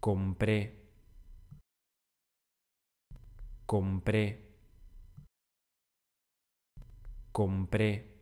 compré, compré, compré.